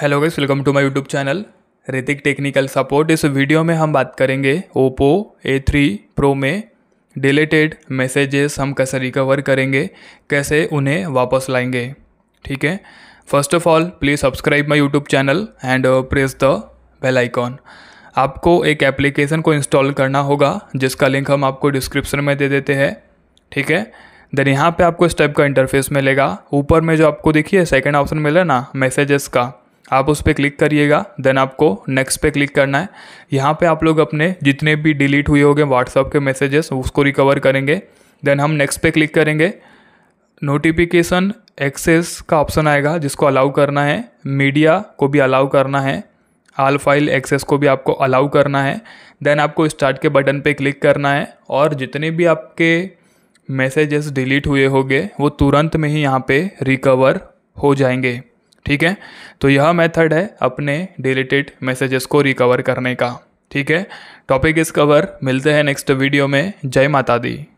hello guys welcome to my YouTube channel Ritik technical support इस video में हम बात करेंगे ओप्पो ए थ्री प्रो में डिलेटेड मैसेजेस हम कैसे रिकवर करेंगे कैसे उन्हें वापस लाएंगे ठीक है first of all please subscribe my YouTube channel and press the bell icon आपको एक एप्लीकेशन को इंस्टॉल करना होगा जिसका लिंक हम आपको डिस्क्रिप्शन में दे देते हैं ठीक है देन यहाँ पे आपको इस टाइप का इंटरफेस मिलेगा ऊपर में जो आपको देखिए सेकंड ऑप्शन मिला ना मैसेजेस का आप उस पर क्लिक करिएगा देन आपको नेक्स्ट पे क्लिक करना है यहाँ पे आप लोग अपने जितने भी डिलीट हुए होंगे व्हाट्सअप के मैसेजेस उसको रिकवर करेंगे देन हम नेक्स्ट पे क्लिक करेंगे नोटिफिकेशन एक्सेस का ऑप्शन आएगा जिसको अलाउ करना है मीडिया को भी अलाउ करना है आल फाइल एक्सेस को भी आपको अलाउ करना है देन आपको स्टार्ट के बटन पे क्लिक करना है और जितने भी आपके मैसेजेस डिलीट हुए होंगे वो तुरंत में ही यहाँ पे रिकवर हो जाएंगे ठीक है तो यह मेथड है अपने डिलीटेड मैसेजेस को रिकवर करने का ठीक है टॉपिक इस कवर मिलते हैं नेक्स्ट वीडियो में जय माता दी